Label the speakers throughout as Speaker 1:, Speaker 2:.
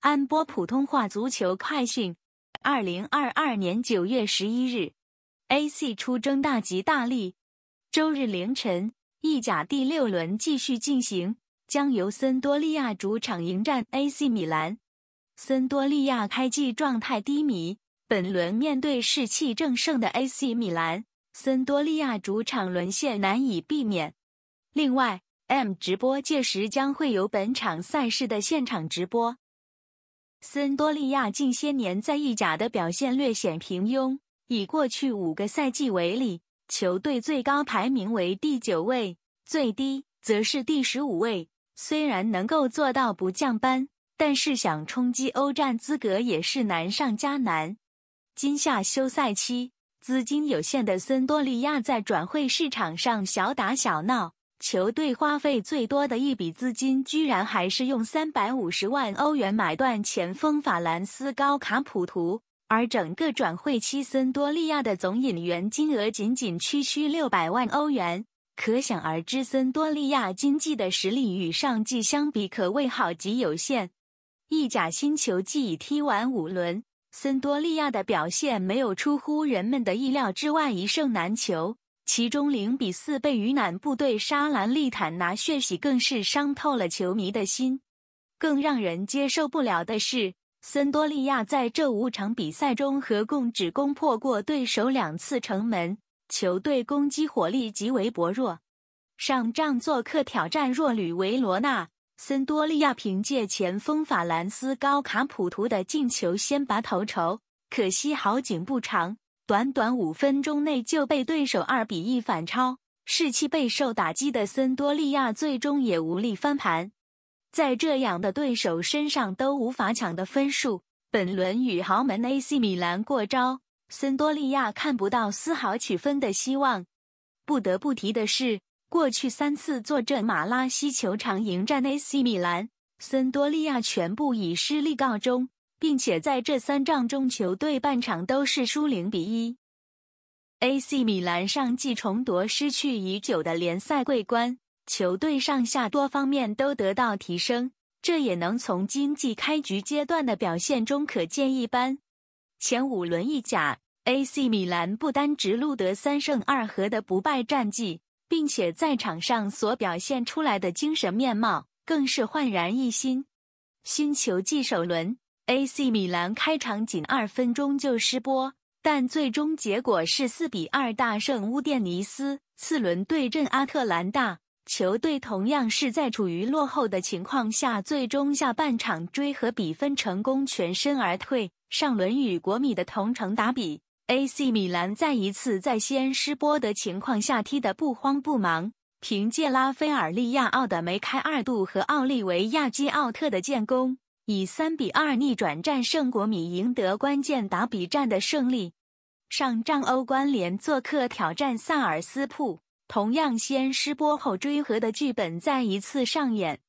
Speaker 1: 安播普通话足球快讯：二零二二年九月十一日，AC 出征大吉大利。周日凌晨，意甲第六轮继续进行，将由森多利亚主场迎战 AC 米兰。森多利亚开季状态低迷，本轮面对士气正盛的 AC 米兰，森多利亚主场沦陷难以避免。另外，M 直播届时将会有本场赛事的现场直播。森多利亚近些年在意甲的表现略显平庸。以过去五个赛季为例，球队最高排名为第九位，最低则是第十五位。虽然能够做到不降班，但是想冲击欧战资格也是难上加难。今夏休赛期，资金有限的森多利亚在转会市场上小打小闹。球队花费最多的一笔资金，居然还是用三百五十万欧元买断前锋法兰斯高卡普图，而整个转会期，森多利亚的总引援金额仅仅区区六百万欧元，可想而知，森多利亚经济的实力与上季相比可谓好极有限。意甲新球季已踢完五轮，森多利亚的表现没有出乎人们的意料之外，一胜难求。其中零比四被鱼南部队沙兰利坦拿血洗，更是伤透了球迷的心。更让人接受不了的是，森多利亚在这五场比赛中合共只攻破过对手两次城门，球队攻击火力极为薄弱。上仗做客挑战弱旅维罗纳，森多利亚凭借前锋法兰斯高卡普图的进球先拔头筹，可惜好景不长。短短五分钟内就被对手二比一反超，士气备受打击的森多利亚最终也无力翻盘。在这样的对手身上都无法抢的分数，本轮与豪门 AC 米兰过招，森多利亚看不到丝毫取分的希望。不得不提的是，过去三次坐镇马拉西球场迎战 AC 米兰，森多利亚全部以失利告终。并且在这三仗中，球队半场都是输零比一。AC 米兰上季重夺失去已久的联赛桂冠，球队上下多方面都得到提升，这也能从经济开局阶段的表现中可见一斑。前五轮意甲，AC 米兰不单只录得三胜二和的不败战绩，并且在场上所表现出来的精神面貌更是焕然一新。新球季首轮。AC 米兰开场仅二分钟就失波，但最终结果是四比二大胜乌甸尼斯。次轮对阵阿特兰大，球队同样是在处于落后的情况下，最终下半场追和比分，成功全身而退。上轮与国米的同城打比，AC 米兰再一次在先失波的情况下踢得不慌不忙，凭借拉菲尔·利亚奥的梅开二度和奥利维亚基奥特的建功。以三比二逆转战胜国米，赢得关键打比战的胜利。上仗欧冠联做客挑战萨尔斯普，同样先失波后追和的剧本再一次上演。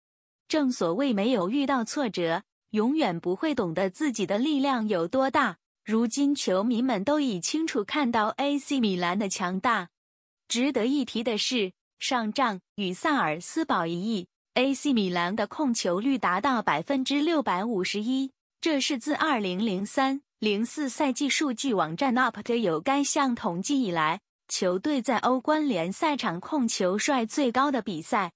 Speaker 1: 正所谓，没有遇到挫折，永远不会懂得自己的力量有多大。如今，球迷们都已清楚看到 AC 米兰的强大。值得一提的是，上仗与萨尔斯堡一役。AC 米兰的控球率达到百分之六百五十一，这是自二零零三零四赛季数据网站 u p t 有该项统计以来，球队在欧冠联赛场控球率最高的比赛。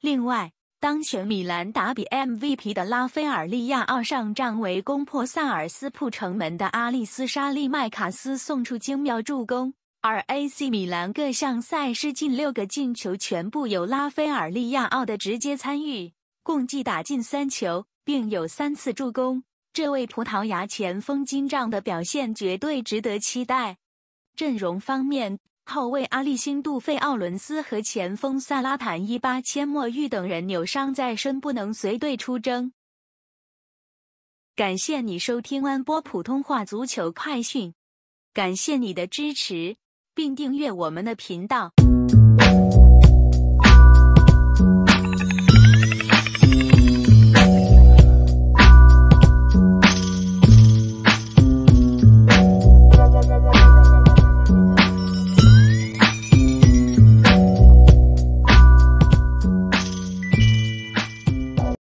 Speaker 1: 另外，当选米兰打比 MVP 的拉菲尔·利亚奥上仗为攻破萨尔斯堡城门的阿利斯沙利麦卡斯送出精妙助攻。而 a c 米兰各项赛事近六个进球全部由拉斐尔·利亚奥的直接参与，共计打进三球，并有三次助攻。这位葡萄牙前锋金帐的表现绝对值得期待。阵容方面，后卫阿利辛杜费奥伦斯和前锋萨拉坦伊巴阡莫玉等人扭伤在身，不能随队出征。感谢你收听安波普通话足球快讯，感谢你的支持。并订阅我们的频道。